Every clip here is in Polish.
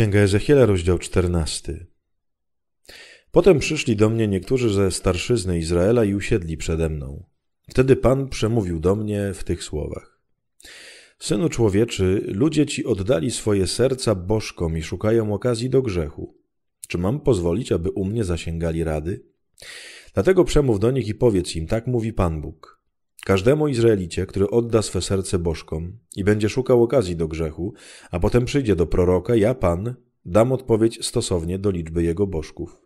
Księga Ezechiela, rozdział 14. Potem przyszli do mnie niektórzy ze starszyzny Izraela i usiedli przede mną. Wtedy Pan przemówił do mnie w tych słowach: Synu człowieczy, ludzie ci oddali swoje serca bożkom i szukają okazji do grzechu. Czy mam pozwolić, aby u mnie zasięgali rady? Dlatego przemów do nich i powiedz im: Tak mówi Pan Bóg. Każdemu Izraelicie, który odda swe serce bożkom i będzie szukał okazji do grzechu, a potem przyjdzie do proroka, ja Pan dam odpowiedź stosownie do liczby jego bożków.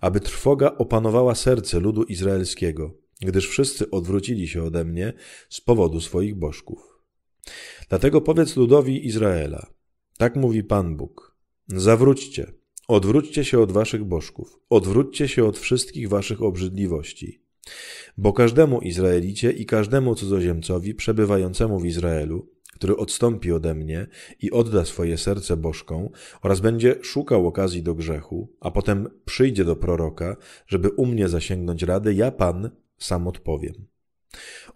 Aby trwoga opanowała serce ludu izraelskiego, gdyż wszyscy odwrócili się ode mnie z powodu swoich bożków. Dlatego powiedz ludowi Izraela: Tak mówi Pan Bóg: Zawróćcie, odwróćcie się od waszych bożków, odwróćcie się od wszystkich waszych obrzydliwości bo każdemu Izraelicie i każdemu cudzoziemcowi przebywającemu w Izraelu, który odstąpi ode mnie i odda swoje serce bożką oraz będzie szukał okazji do grzechu, a potem przyjdzie do proroka, żeby u mnie zasięgnąć rady, ja Pan sam odpowiem.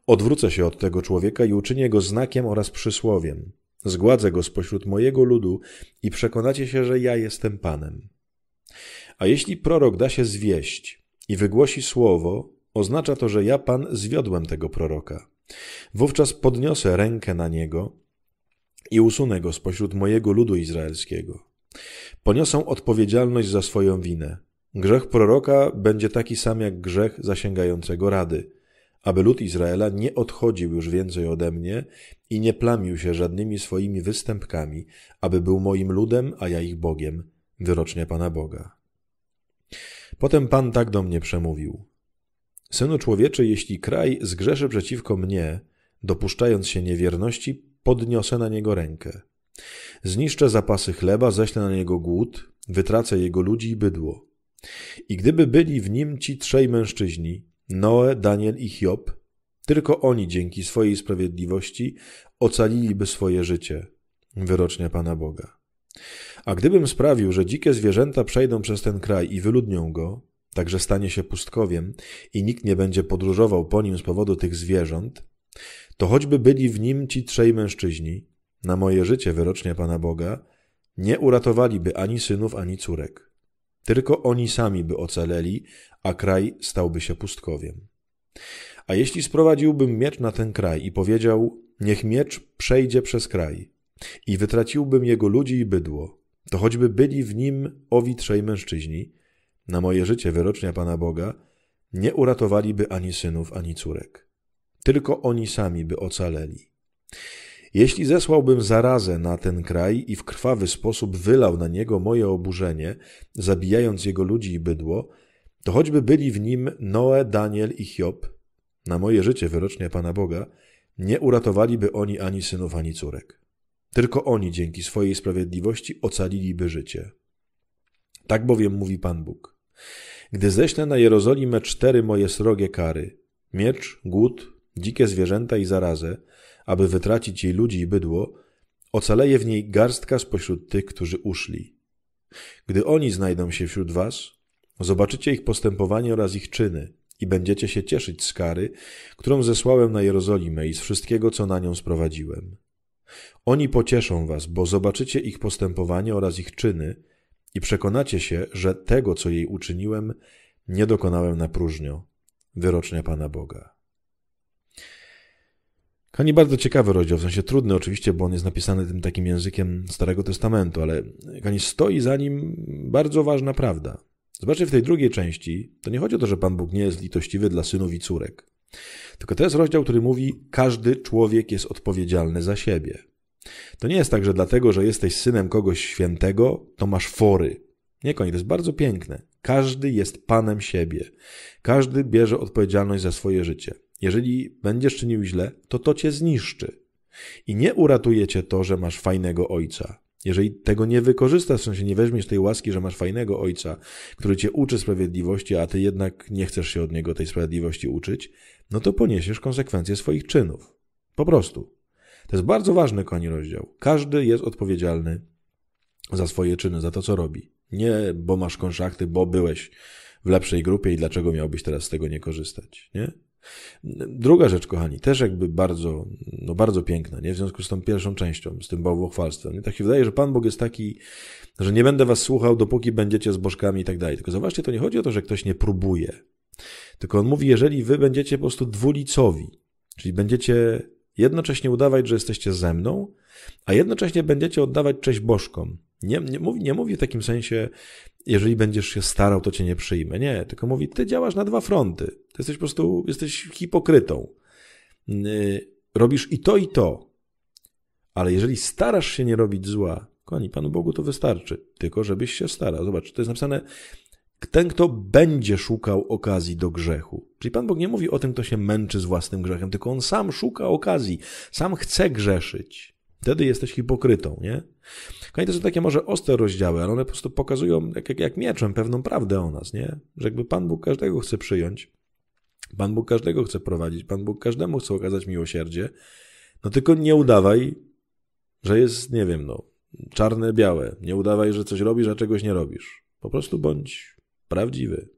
Odwrócę się od tego człowieka i uczynię go znakiem oraz przysłowiem. Zgładzę go spośród mojego ludu i przekonacie się, że ja jestem Panem. A jeśli prorok da się zwieść i wygłosi słowo, Oznacza to, że ja, Pan, zwiodłem tego proroka. Wówczas podniosę rękę na niego i usunę go spośród mojego ludu izraelskiego. Poniosą odpowiedzialność za swoją winę. Grzech proroka będzie taki sam jak grzech zasięgającego rady, aby lud Izraela nie odchodził już więcej ode mnie i nie plamił się żadnymi swoimi występkami, aby był moim ludem, a ja ich Bogiem, wyrocznie Pana Boga. Potem Pan tak do mnie przemówił. Synu człowieczy, jeśli kraj zgrzeszy przeciwko mnie, dopuszczając się niewierności, podniosę na niego rękę. Zniszczę zapasy chleba, ześlę na niego głód, wytracę jego ludzi i bydło. I gdyby byli w nim ci trzej mężczyźni, Noe, Daniel i Hiob, tylko oni dzięki swojej sprawiedliwości ocaliliby swoje życie, wyrocznia Pana Boga. A gdybym sprawił, że dzikie zwierzęta przejdą przez ten kraj i wyludnią go, także stanie się pustkowiem i nikt nie będzie podróżował po nim z powodu tych zwierząt, to choćby byli w nim ci trzej mężczyźni, na moje życie wyrocznie Pana Boga, nie uratowaliby ani synów, ani córek. Tylko oni sami by ocaleli, a kraj stałby się pustkowiem. A jeśli sprowadziłbym miecz na ten kraj i powiedział, niech miecz przejdzie przez kraj, i wytraciłbym jego ludzi i bydło, to choćby byli w nim owi trzej mężczyźni, na moje życie wyrocznia Pana Boga, nie uratowaliby ani synów, ani córek. Tylko oni sami by ocaleli. Jeśli zesłałbym zarazę na ten kraj i w krwawy sposób wylał na niego moje oburzenie, zabijając jego ludzi i bydło, to choćby byli w nim Noe, Daniel i Hiob, na moje życie wyrocznia Pana Boga, nie uratowaliby oni ani synów, ani córek. Tylko oni dzięki swojej sprawiedliwości ocaliliby życie. Tak bowiem mówi Pan Bóg. Gdy ześlę na Jerozolimę cztery moje srogie kary, miecz, głód, dzikie zwierzęta i zarazę, aby wytracić jej ludzi i bydło, ocaleje w niej garstka spośród tych, którzy uszli. Gdy oni znajdą się wśród was, zobaczycie ich postępowanie oraz ich czyny i będziecie się cieszyć z kary, którą zesłałem na Jerozolimę i z wszystkiego, co na nią sprowadziłem. Oni pocieszą was, bo zobaczycie ich postępowanie oraz ich czyny i przekonacie się, że tego, co jej uczyniłem, nie dokonałem na próżnio, Wyrocznia Pana Boga. Kani bardzo ciekawy rozdział, w sensie trudny oczywiście, bo on jest napisany tym takim językiem Starego Testamentu, ale Kani stoi za nim bardzo ważna prawda. Zobaczcie, w tej drugiej części to nie chodzi o to, że Pan Bóg nie jest litościwy dla synów i córek. Tylko to jest rozdział, który mówi, każdy człowiek jest odpowiedzialny za siebie. To nie jest tak, że dlatego, że jesteś synem kogoś świętego, to masz fory. Nie, konie, to jest bardzo piękne. Każdy jest panem siebie. Każdy bierze odpowiedzialność za swoje życie. Jeżeli będziesz czynił źle, to to cię zniszczy. I nie uratuje cię to, że masz fajnego ojca. Jeżeli tego nie wykorzystasz, w sensie nie weźmiesz tej łaski, że masz fajnego ojca, który cię uczy sprawiedliwości, a ty jednak nie chcesz się od niego tej sprawiedliwości uczyć, no to poniesiesz konsekwencje swoich czynów. Po prostu. To jest bardzo ważny, kochani, rozdział. Każdy jest odpowiedzialny za swoje czyny, za to, co robi. Nie, bo masz konszachty, bo byłeś w lepszej grupie i dlaczego miałbyś teraz z tego nie korzystać, nie? Druga rzecz, kochani, też jakby bardzo, no bardzo piękna, nie? W związku z tą pierwszą częścią, z tym bałwochwalstwem. Nie? Tak się wydaje, że Pan Bóg jest taki, że nie będę was słuchał, dopóki będziecie z bożkami i tak dalej. Tylko zobaczcie, to nie chodzi o to, że ktoś nie próbuje. Tylko on mówi, jeżeli wy będziecie po prostu dwulicowi, czyli będziecie jednocześnie udawać, że jesteście ze mną, a jednocześnie będziecie oddawać cześć bożkom. Nie, nie, mówi, nie mówi w takim sensie, jeżeli będziesz się starał, to cię nie przyjmę. Nie, tylko mówi, ty działasz na dwa fronty. Ty jesteś po prostu, jesteś hipokrytą. Y, robisz i to, i to. Ale jeżeli starasz się nie robić zła, Kochani, Panu Bogu to wystarczy, tylko żebyś się starał. Zobacz, to jest napisane, ten, kto będzie szukał okazji do grzechu. Czyli Pan Bóg nie mówi o tym, kto się męczy z własnym grzechem, tylko on sam szuka okazji, sam chce grzeszyć. Wtedy jesteś hipokrytą, nie? Kochani, to są takie może ostre rozdziały, ale one po prostu pokazują, jak, jak, jak mieczem, pewną prawdę o nas, nie? Że jakby Pan Bóg każdego chce przyjąć, Pan Bóg każdego chce prowadzić, Pan Bóg każdemu chce okazać miłosierdzie, no tylko nie udawaj, że jest, nie wiem, no, czarne, białe. Nie udawaj, że coś robisz, a czegoś nie robisz. Po prostu bądź prawdziwy.